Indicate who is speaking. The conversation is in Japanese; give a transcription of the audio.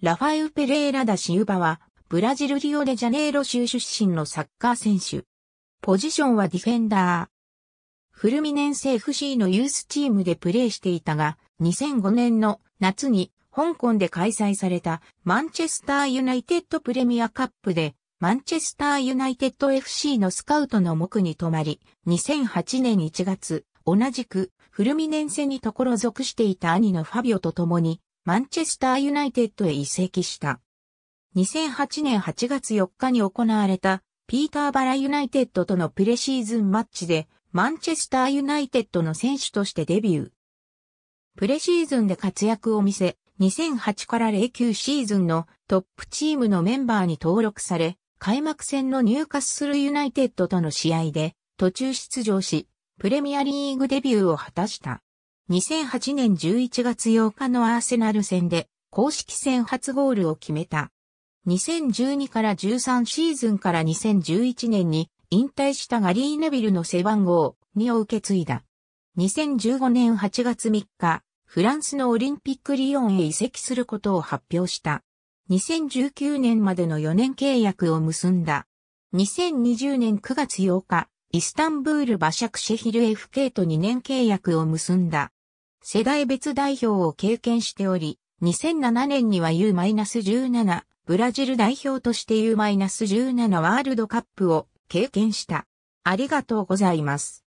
Speaker 1: ラファエウ・ペレーラダ・シウバは、ブラジルリオデジャネイロ州出
Speaker 2: 身のサッカー選手。ポジションはディフェンダー。フルミネンセ FC のユースチームでプレーしていたが、2005年の夏に香港で開催されたマンチェスターユナイテッドプレミアカップで、マンチェスターユナイテッド FC のスカウトの目に留まり、2008年1月、同じくフルミネンセにところ属していた兄のファビオと共にマンチェスターユナイテッドへ移籍した。2008年8月4日に行われたピーターバラユナイテッドとのプレシーズンマッチでマンチェスターユナイテッドの選手としてデビュー。プレシーズンで活躍を見せ、2008から09シーズンのトップチームのメンバーに登録され、開幕戦の入荷するユナイテッドとの試合で途中出場し、プレミアリーグデビューを果たした。2008年11月8日のアーセナル戦で公式戦初ゴールを決めた。2012から13シーズンから2011年に引退したガリー・ネビルの背番号2を受け継いだ。2015年8月3日、フランスのオリンピックリヨンへ移籍することを発表した。2019年までの4年契約を結んだ。2020年9月8日、イスタンブール馬借シェヒル FK と2年契約を結んだ。世代別代表を経験しており、2007年には U-17 ブラジル代表として U-17 ワールド
Speaker 1: カップを経験した。ありがとうございます。